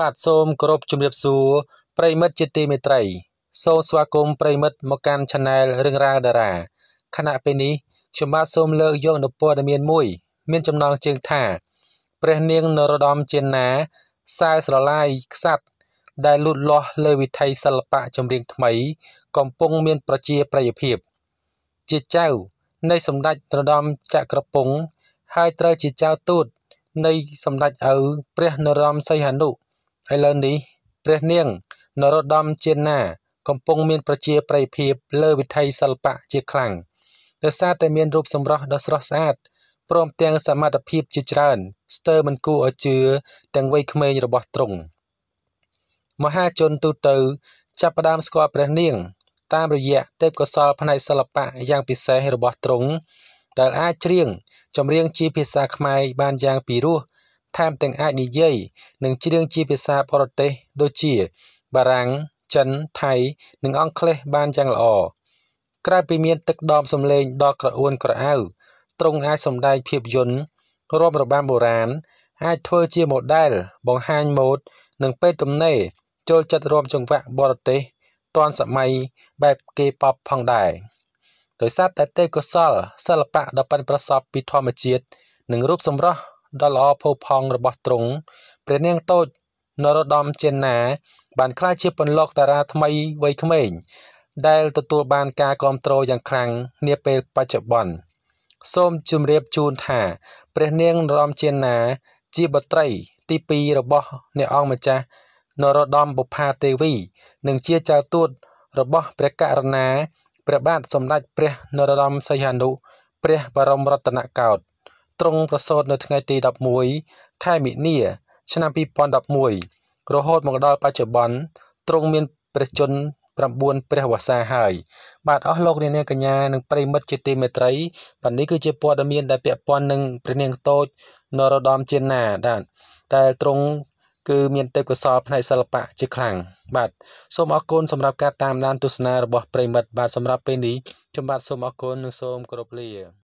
បាទសូមគោរពជំរាបសួរប្រិមិត្តជាទីមេត្រី សូមស្វាគមន៍ប្រិមិត្តមកកាន់ Channel រឿងរ៉ាវតារាខណៈពេលនេះខ្ញុំបាទសូមលើកយកនូវព័ត៌មានមួយ មានចំណងជើងថាព្រះនាងនរោត្តមចេនណាខ្សែស្រឡាយខ្សាត់ដែលលូតលាស់លើវិថីសិល្បៈចម្រៀងថ្មីកំពុងមាន ប្រជាប្រិយភាពជាចៅនៃសម្ដេចនរោត្តមចក្រពង្គហើយត្រូវជាចៅទូត នៃ សម្ដេចឪព្រះនរោត្តមសីហនុឥឡូវនេះព្រះនាង នរោត្តមជាណា កំពុងមានប្រជាប្រិយភាពលើវិថីសិល្បៈជាខ្លាំងដោយសារតែមានរូបសម្រស់ដ៏ស្រស់ស្អាតព្រមទាំងសមត្ថភាពជាច្រើនស្ទើរមិនគួរឲ្យជឿទាំងវ័យក្មេងរបស់ទ្រង់មហាជនទូទៅចាប់ផ្ដើមស្គាល់ព្រះនាងតាមរយៈទេពកោសលផ្នែកសិល្បៈយ៉ាងពិសេសរបស់ទ្រង់ដែលអាចច្រៀងចម្រៀងជាភាសាខ្មែរបានយ៉ាងពីរោះថែមទាំងអាចនិយាយនិងច្រៀងជាភាសាបរទេសដូចជា បារាំងចិនថៃនិងអង់គ្លេសបានយ៉ាងល្អ ក្រៅពីមានទឹកដមសម្លេងដ៏ក្រអួនក្រអៅទ្រង់អាចសម្ដែងភាពយន្តរាំរបាំបុរាណអាចធ្វើជាម៉ូដែលបង្ហាញម៉ូដនិងពេទ្យទំនេរចូលចិត្តរាំចង្វាក់បរទេសទាន់សម័យបែបគេប៉បផងដែរដោយសារតែទេពកោសលសិល្បៈដ៏ប៉ិនប្រសប់ពីធម្មជាតិនិងរូបសម្រស់ដ៏ល្អផូរផង់របស់ទ្រង់ព្រះនាងតូច នរោត្តមចេនណា បានក្លាយជាពន្លកតារាថ្មីវ័យក្មេងដែល ទទួលបានការគ្រប់គ្រងយ៉ាងខ្លាំងនាពេលបច្ចុប្បន្នសូមជម្រាបជូនថា ព្រះនាង នរោត្តមចេនណា ជាបត្រី ទី2របស់អ្នកអង្គម្ចាស់នរោត្តមបុប្ផាទេវី និងជាចៅទួតរបស់ ព្រះករុណា ព្រះបាទសម្ដេចព្រះនរោត្តមសីហនុព្រះបរមរតនកោដ្ឋទ្រង់ប្រសូតនៅថ្ងៃទី11ខែមិនិលឆ្នាំ2011រហូតមកដល់បច្ចុប្បន្នទ្រង់មានព្រះជន្ម9ព្រះវស្សាហើយបាទអស់លោកអ្នកនាងកញ្ញានិង ប្រិមិត្តជាទីមេត្រីបាទនេះគឺជាព័ត៌មានដែលពាក់ព័ន្ធនឹងព្រះនាងតូចនរោត្តមចេនណាដែរតែទ្រង់គឺមានទេពកោសលផ្នែកសិល្បៈជាខ្លាំងបាទសូមអរគុណសម្រាប់ការតាមដានទស្សនារបស់ប្រិមិត្តបាទសម្រាប់ពេលនេះខ្ញុំបាទសូមអរគុណនិងសូមគោរពលា